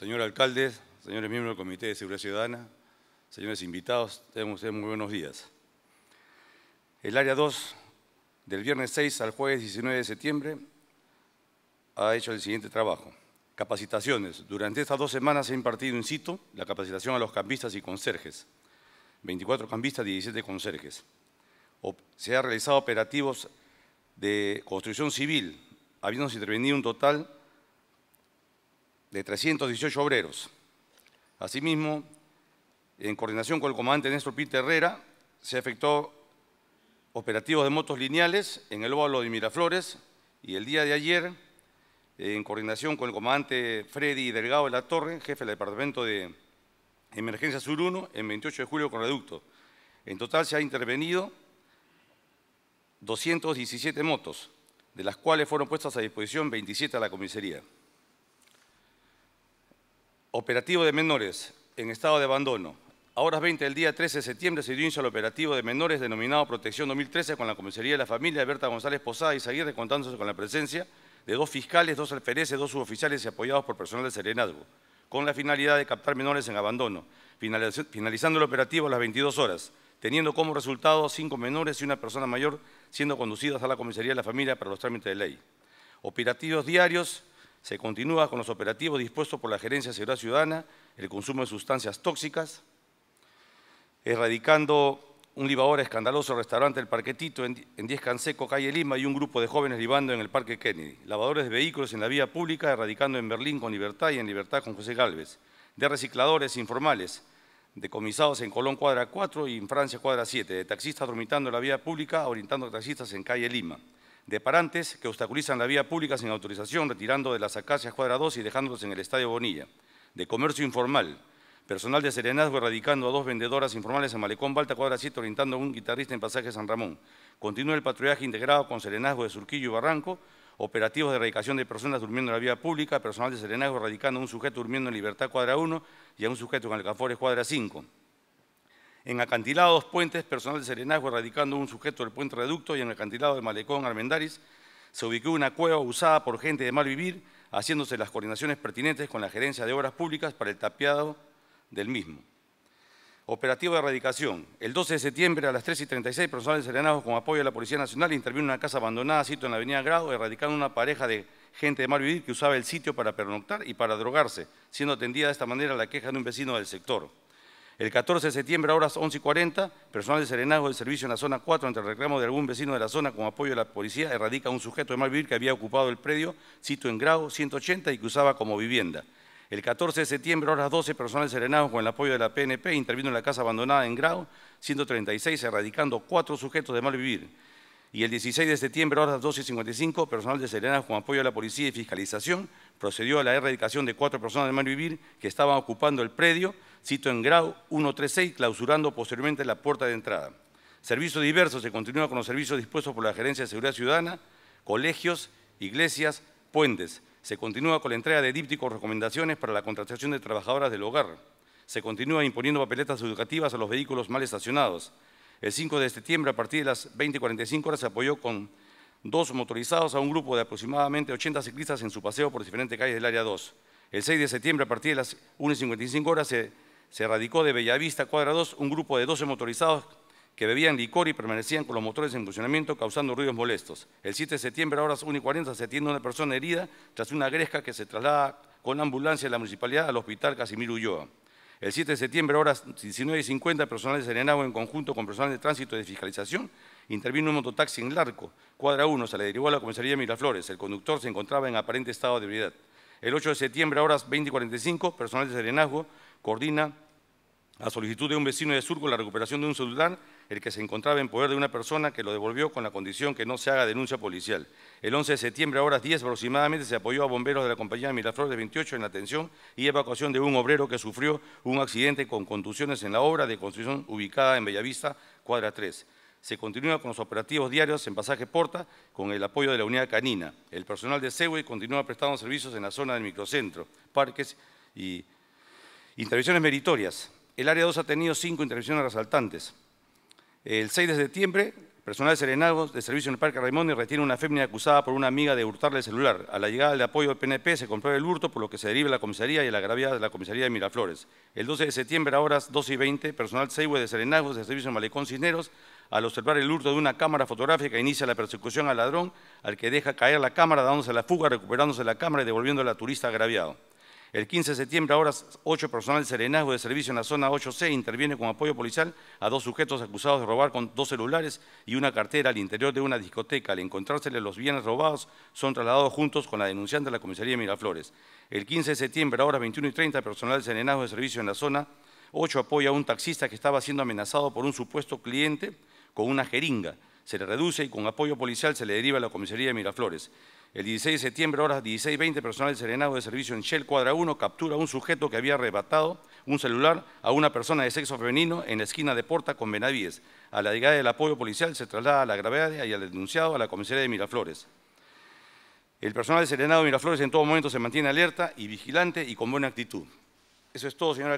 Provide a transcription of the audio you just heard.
Señor alcalde, señores miembros del Comité de Seguridad Ciudadana, señores invitados, tenemos ustedes muy buenos días. El área 2, del viernes 6 al jueves 19 de septiembre, ha hecho el siguiente trabajo. Capacitaciones. Durante estas dos semanas se ha impartido in situ la capacitación a los campistas y conserjes. 24 campistas, 17 conserjes. Se han realizado operativos de construcción civil, habiéndose intervenido un total de 318 obreros. Asimismo, en coordinación con el comandante Néstor Pita Herrera, se efectuó operativos de motos lineales en el óvalo de Miraflores y el día de ayer, en coordinación con el comandante Freddy Delgado de la Torre, jefe del Departamento de Emergencia Sur 1, en 28 de julio con reducto. En total se ha intervenido 217 motos, de las cuales fueron puestas a disposición 27 a la comisaría. Operativo de menores en estado de abandono. A horas 20 del día 13 de septiembre se dio inicio al operativo de menores denominado Protección 2013 con la Comisaría de la Familia de Berta González Posada y Zaguirre contándose con la presencia de dos fiscales, dos alfereces, dos suboficiales y apoyados por personal de serenazgo, con la finalidad de captar menores en abandono, finalizando el operativo a las 22 horas, teniendo como resultado cinco menores y una persona mayor siendo conducidas a la Comisaría de la Familia para los trámites de ley. Operativos diarios se continúa con los operativos dispuestos por la Gerencia de Seguridad Ciudadana, el consumo de sustancias tóxicas, erradicando un libador escandaloso restaurante El Parquetito en 10 Canseco, calle Lima, y un grupo de jóvenes libando en el Parque Kennedy. Lavadores de vehículos en la vía pública, erradicando en Berlín con libertad y en libertad con José Galvez. De recicladores informales, decomisados en Colón Cuadra 4 y en Francia Cuadra 7. De taxistas dormitando en la vía pública, orientando taxistas en calle Lima de parantes que obstaculizan la vía pública sin autorización, retirando de las acacias cuadra 2 y dejándolos en el Estadio Bonilla, de comercio informal, personal de serenazgo erradicando a dos vendedoras informales en Malecón Balta, cuadra 7, orientando a un guitarrista en pasaje San Ramón. Continúa el patrullaje integrado con serenazgo de Surquillo y Barranco, operativos de erradicación de personas durmiendo en la vía pública, personal de serenazgo erradicando a un sujeto durmiendo en libertad, cuadra 1, y a un sujeto en Alcafores, cuadra 5 en acantilados, puentes, personal de serenazgo erradicando un sujeto del puente reducto y en el acantilado de malecón Armendaris se ubicó una cueva usada por gente de mal vivir, haciéndose las coordinaciones pertinentes con la gerencia de obras públicas para el tapiado del mismo. Operativo de erradicación. El 12 de septiembre a las 3 y 36, personal de serenazgo con apoyo de la Policía Nacional intervino en una casa abandonada, sito en la avenida Grado, erradicando una pareja de gente de mal vivir que usaba el sitio para pernoctar y para drogarse, siendo atendida de esta manera la queja de un vecino del sector. El 14 de septiembre, a horas 11.40, y personal de serenazgo del servicio en la zona 4, ante el reclamo de algún vecino de la zona con apoyo de la policía, erradica un sujeto de mal vivir que había ocupado el predio, cito en grado 180, y que usaba como vivienda. El 14 de septiembre, a horas 12, personal de serenazgo con el apoyo de la PNP intervino en la casa abandonada en grado 136, erradicando cuatro sujetos de mal vivir y el 16 de septiembre, a las 12.55, personal de Serena, con apoyo de la policía y fiscalización, procedió a la erradicación de cuatro personas de vivir que estaban ocupando el predio, cito en grado 136, clausurando posteriormente la puerta de entrada. Servicios diversos se continúa con los servicios dispuestos por la Gerencia de Seguridad Ciudadana, colegios, iglesias, puentes. Se continúa con la entrega de dípticos recomendaciones para la contratación de trabajadoras del hogar. Se continúa imponiendo papeletas educativas a los vehículos mal estacionados. El 5 de septiembre, a partir de las 20.45 horas, se apoyó con dos motorizados a un grupo de aproximadamente 80 ciclistas en su paseo por diferentes calles del área 2. El 6 de septiembre, a partir de las 1.55 horas, se, radicó de Bellavista, cuadra 2, un grupo de 12 motorizados que bebían licor y permanecían con los motores en funcionamiento causando ruidos molestos. El 7 de septiembre, a horas 1.40 y se atiende a una persona herida tras una gresca que se traslada con ambulancia de la municipalidad al hospital Casimiro Ulloa. El 7 de septiembre, horas 19 y 50, personal de serenazgo en conjunto con personal de tránsito y de fiscalización intervino un mototaxi en Larco, cuadra 1, se le derivó a la comisaría Miraflores. El conductor se encontraba en aparente estado de debilidad. El 8 de septiembre, horas 20 y 45, personal de Serenazgo coordina a solicitud de un vecino de Surco la recuperación de un celular, el que se encontraba en poder de una persona que lo devolvió con la condición que no se haga denuncia policial. El 11 de septiembre, a horas 10 aproximadamente, se apoyó a bomberos de la compañía Miraflores 28 en la atención y evacuación de un obrero que sufrió un accidente con contusiones en la obra de construcción ubicada en Bellavista, cuadra 3. Se continúa con los operativos diarios en pasaje Porta con el apoyo de la unidad canina. El personal de CEWE continúa prestando servicios en la zona del microcentro, parques y intervenciones meritorias el área 2 ha tenido cinco intervenciones resaltantes. El 6 de septiembre, personal de Serenagos de servicio en el Parque Raimondi retiene una fémina acusada por una amiga de hurtarle el celular. A la llegada del apoyo del PNP se comprueba el hurto, por lo que se deriva a la comisaría y a la gravedad de la comisaría de Miraflores. El 12 de septiembre, a horas 12 y 20, personal seiwe de Serenagos de servicio en Malecón Cisneros, al observar el hurto de una cámara fotográfica, inicia la persecución al ladrón, al que deja caer la cámara, dándose la fuga, recuperándose la cámara y devolviéndola la turista agraviado. El 15 de septiembre, horas 8 personal de serenazgo de servicio en la zona 8C interviene con apoyo policial a dos sujetos acusados de robar con dos celulares y una cartera al interior de una discoteca. Al encontrársele los bienes robados, son trasladados juntos con la denunciante de la comisaría de Miraflores. El 15 de septiembre, a horas 21 y 30, personal de serenazgo de servicio en la zona 8 apoya a un taxista que estaba siendo amenazado por un supuesto cliente con una jeringa. Se le reduce y con apoyo policial se le deriva a la comisaría de Miraflores. El 16 de septiembre, horas 16.20, personal de Serenado de Servicio en Shell Cuadra 1 captura a un sujeto que había arrebatado un celular a una persona de sexo femenino en la esquina de Porta con Benavides. A la llegada del apoyo policial se traslada a la gravedad y al denunciado a la comisaría de Miraflores. El personal del Serenado de Miraflores en todo momento se mantiene alerta y vigilante y con buena actitud. Eso es todo, señora.